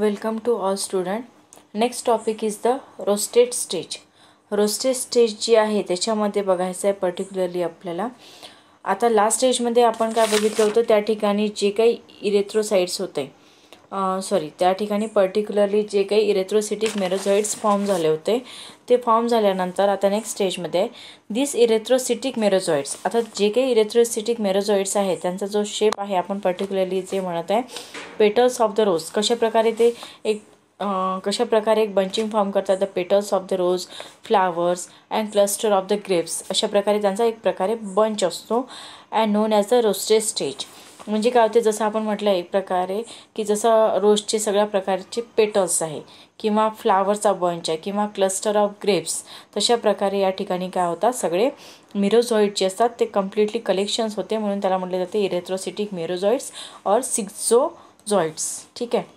welcome to all student next topic is the roasted stage roasted stage जी आहे त्याच्यामध्ये बघायचं आहे पर्टिक्युलरली आपल्याला आता लास्ट स्टेजमध्ये आपण काय बघितलं होतं त्या ठिकाणी जे काही इरेथ्रोसाईड्स होते सॉरी त्या ठिकाणी पर्टिक्युलरली जे काही इरेथ्रोसिटिक मेरोझॉइड्स फॉर्म झाले होते ते फॉर्म झाल्यानंतर आता नेक्स्ट स्टेजमध्ये दिस इरेथ्रोसिटिक मेरोझॉइड्स आता जे काही इरेथ्रोसिटिक मेरोझॉइड्स आहेत त्यांचा जो शेप आहे आपण पर्टिक्युलरली जे म्हणत आहे पेटल्स ऑफ द रोज कशाप्रकारे ते एक कशाप्रकारे एक बंचिंग फॉर्म करतात the petals of the rose flowers and cluster of the grapes अशा प्रकारे त्यांचा एक प्रकारे बंच असतो and known as the roasted stage म्हणजे काय होते जसं आपण म्हटलं एक प्रकारे की जसं रोजचे सगळ्या प्रकारचे पेटल्स आहे किंवा फ्लावरचा बंच आहे किंवा क्लस्टर ऑफ ग्रेप्स तशा प्रकारे या ठिकाणी काय होतात सगळे मिरोझॉईड जे असतात ते कम्प्लिटली कलेक्शन्स होते म्हणून त्याला म्हटले जाते इरेथ्रोसिटिक मिरोझॉईड्स और सिक्झो जॉईड्स ठीक आहे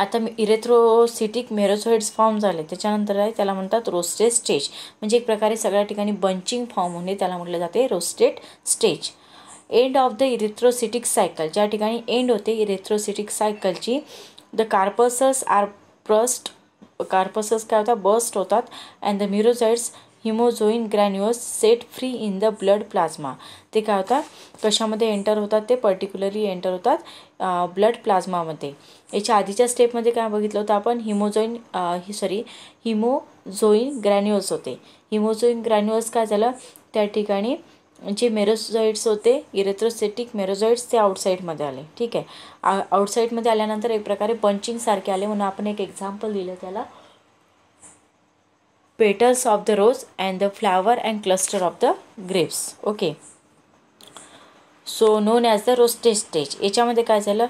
आता मी इरेथ्रोसिटिक मेरोझोइड्स फॉर्म झाले त्याच्यानंतर आहे त्याला म्हणतात रोस्टेड स्टेज म्हणजे एक प्रकारे सगळ्या ठिकाणी बंचिंग फॉर्म होणे त्याला म्हटलं जाते roasted stage end of the erythrocytic cycle ज्या ठिकाणी एंड होते इरेथ्रोसिटिक सायकलची द कार्पसस आर प्रस्ट कार्पसस काय होतात बस्ट होतात and the merozoites hemozoin granules set free in the blood plasma ते काय होतात कशामध्ये एंटर होतात ते पर्टिक्युलरली एंटर होतात ब्लड प्लाझ्मामध्ये याच्या आधीच्या स्टेपमध्ये काय बघितलं होतं आपण हिमोजोईन ही सॉरी हिमोझोईन ग्रॅन्युअस होते हिमोझोईन ग्रॅन्युअस काय झालं त्या ठिकाणी जे मेरोझॉइड्स होते इरेथ्रोसेटिक मेरोझॉइड्स ते आउटसाईडमध्ये आले ठीक आहे आउटसाईडमध्ये आल्यानंतर एक प्रकारे पंचिंगसारखे आले म्हणून आपण एक एक्झाम्पल दिलं त्याला petals of the rose and the flower and cluster of the grapes okay so known as the rostage stage याच्यामध्ये काय झालं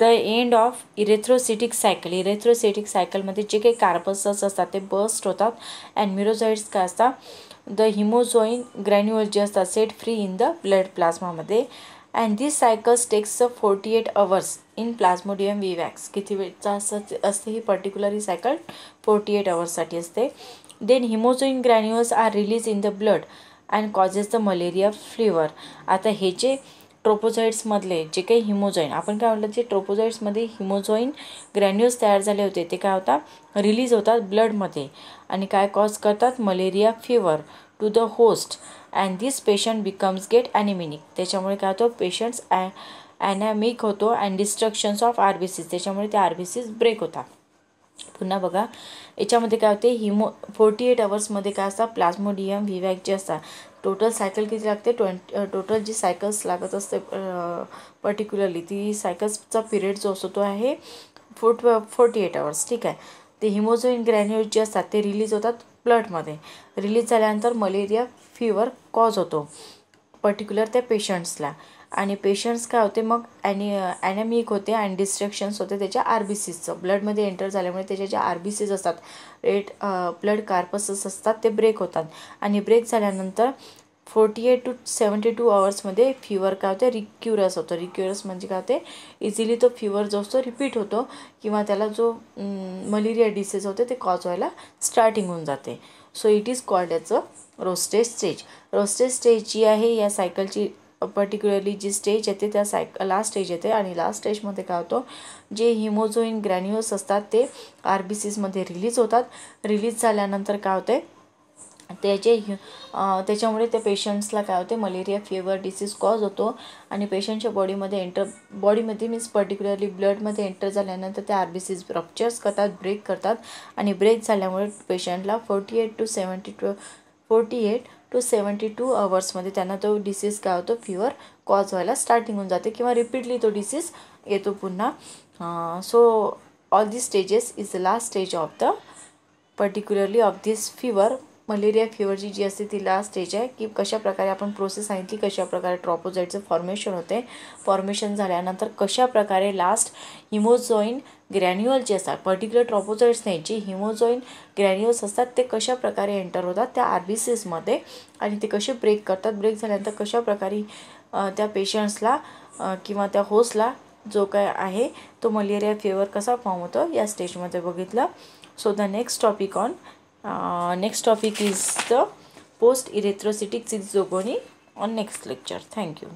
the end of erythrocytic cycle erythrocytic सायकलमध्ये जे काही कार्पसस असतात ते बस्ट होतात अँड मिरोझॉइड्स काय असतात द हिमोझोईन ग्रॅन्युअल जे असतात set free in the blood प्लाझ्मामध्ये and this cycles takes a forty eight hours in plasmodium vivax किती वेळचा असं असते ही पर्टिक्युलर ही सायकल फोर्टी एट अवर्ससाठी असते then hemozoin granules are release in the blood and causes the malaria fever आता हे जे ट्रोपोझाईड्समधले जे काही हिमोजॉईन आपण काय म्हटलं जे ट्रोपोझाईड्समध्ये हिमोजॉईन ग्रॅन्युअल्स तयार झाले होते ते काय होतात रिलीज होतात ब्लडमध्ये आणि काय कॉज करतात malaria fever to the host and this patient becomes get anaemic त्याच्यामुळे काय होतो पेशंट्स ॲनॅमिक होतो and destructions of R B Cs त्याच्यामुळे ते आर बी सीज ब्रेक होतात पुन्हा बघा याच्यामध्ये काय होते हिमो फोर्टी एट अवर्समध्ये काय असतात प्लाझ्मोडियम वॅक जे असतात टोटल सायकल किती लागते ट्वेंटी टोटल जी सायकल्स लागत असते पर्टिक्युलरली ती सायकल्सचा पिरियड जो असतो तो आहे फोर्ट फोर्टी एट आवर्स ठीक आहे ते हिमोझोईन ग्रॅन्युएट जे असतात ते रिलीज होतात ब्लडमध्ये रिलीज झाल्यानंतर मलेरिया फीवर कॉज होतो पर्टिक्युलर त्या पेशंट्सला आणि पेशंट्स काय होते मग ॲनि ॲनॅमिक होते आणि डिस्ट्रॅक्शन्स होते त्याच्या आर बी सीजचं ब्लडमध्ये एंटर झाल्यामुळे त्याच्या ज्या आर बी सीज असतात रेड ब्लड कार्पसेस असतात ते ब्रेक होतात आणि ब्रेक झाल्यानंतर forty eight to seventy two आवर्समध्ये फिवर काय होते रिक्युरस होतं रिक्युरस म्हणजे काय होते इझिली तो फिवर जो असतो रिपीट होतो किंवा त्याला जो मलेरिया डिसीज होते ते कॉज व्हायला स्टार्टिंग होऊन जाते सो इट इज कॉल्ड याचं रोस्टेज स्टेज रोस्टेज स्टेज जी आहे या सायकलची पर्टिक्युलरली जी स्टेज येते त्या सायक लास्ट स्टेज येते आणि लास्ट स्टेजमध्ये काय होतो जे हिमोझोईन ग्रॅन्युअल्स असतात ते आर बी सीजमध्ये रिलीज होतात रिलीज झाल्यानंतर काय होते त्याचे त्याच्यामुळे त्या पेशंट्सला काय होते मलेरिया फिवर डिसीज कॉज होतो आणि पेशंटच्या बॉडीमध्ये एंटर बॉडीमध्ये मीन्स पर्टिक्युलरली ब्लडमध्ये एंटर झाल्यानंतर ते आर बी सीज रप्चर्स करतात ब्रेक करतात आणि ब्रेक झाल्यामुळे पेशंटला forty eight to seventy two forty eight to seventy two अवर्समध्ये त्यांना तो डिसीज काय होतो फिवर कॉज व्हायला स्टार्टिंग होऊन जाते किंवा रिपीटली तो डिसीज येतो पुन्हा so all the stages is the last stage of the particularly of this fever malaria फिवरची जी असते तिला स्टेज आहे की कशाप्रकारे आपण प्रोसेस सांगितली कशाप्रकारे ट्रॉपोजाईटचं फॉर्मेशन होते फॉर्मेशन झाल्यानंतर कशाप्रकारे लास्ट हिमोझोईन ग्रॅन्युअल्स जे असतात पर्टिक्युलर ट्रॉपोजाईट्स नाही जे हिमोझॉईन ग्रॅन्युअल्स असतात ते कशा प्रकारे एंटर होतात त्या आर बी सीसमध्ये आणि ते कसे ब्रेक करतात ब्रेक झाल्यानंतर कशाप्रकारे त्या पेशंट्सला किंवा त्या होस्टला जो काय आहे तो मलेरिया फीवर कसा फॉर्म होतो या स्टेजमध्ये बघितलं so the next topic on Uh, next topic is the post erythrocytic schizophrenia on next lecture thank you